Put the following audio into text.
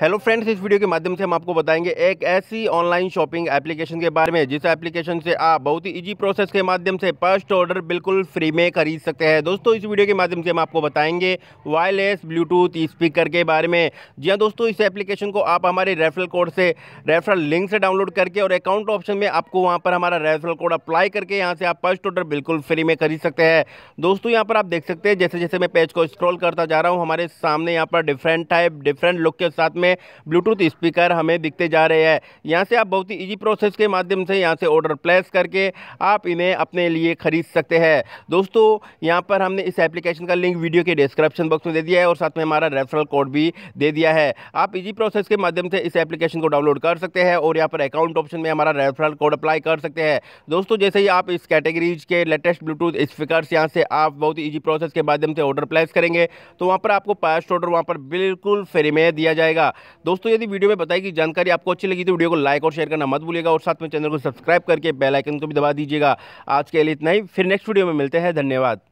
hello friends इस video के माध्यम से हम आपको बताएंगे एक ऐसी ऑनलाइन शॉपिंग एप्लीकेशन के बारे में जिस एप्लीकेशन से आप बहुत ही इजी प्रोसेस के माध्यम से फर्स्ट ऑर्डर बिल्कुल फ्री में खरीद सकते हैं दोस्तों इस वीडियो के माध्यम से हम आपको बताएंगे वायरलेस ब्लूटूथ स्पीकर के बारे में जी हाँ दोस्तों इस एप्लीकेशन को आप हमारे रेफरल कोड से रेफरल लिंक से डाउनलोड करके और अकाउंट ऑप्शन में आपको वहाँ पर हमारा रेफरल कोड अप्लाई करके यहाँ से आप फर्स्ट ऑर्डर बिल्कुल फ्री में खरीद सकते हैं दोस्तों यहाँ पर आप देख सकते हैं जैसे जैसे मैं पेज को स्क्रॉल करता जा रहा हूँ हमारे सामने यहाँ पर डिफरेंट टाइप डिफरेंट लुक के साथ में में ब्लूटूथ स्पीकर हमें दिखते जा रहे हैं यहाँ से आप बहुत ही ईजी प्रोसेस के माध्यम से यहाँ से ऑर्डर प्लेस करके आप इन्हें अपने लिए ख़रीद सकते हैं दोस्तों यहाँ पर हमने इस एप्लीकेशन का लिंक वीडियो के डिस्क्रिप्शन बॉक्स में दे दिया है और साथ में हमारा रेफरल कोड भी दे दिया है आप इजी प्रोसेस के माध्यम से इस एप्लीकेशन को डाउनलोड कर सकते हैं और यहाँ पर अकाउंट ऑप्शन में हमारा रेफरल कोड अप्लाई कर सकते हैं दोस्तों जैसे ही आप इस कैटेगरीज के लेटेस्ट ब्लूटूथ स्पीकर्स यहाँ से आप बहुत ही ईजी प्रोसेस के माध्यम से ऑर्डर प्लेस करेंगे तो वहाँ पर आपको पास्ट ऑर्डर वहाँ पर बिल्कुल फ्री में दिया जाएगा दोस्तों यदि वीडियो में बताई गई जानकारी आपको अच्छी लगी तो वीडियो को लाइक और शेयर करना मत भूलिएगा और साथ में चैनल को सब्सक्राइब करके बेलाइकन को भी दबा दीजिएगा आज के लिए इतना ही फिर नेक्स्ट वीडियो में मिलते हैं धन्यवाद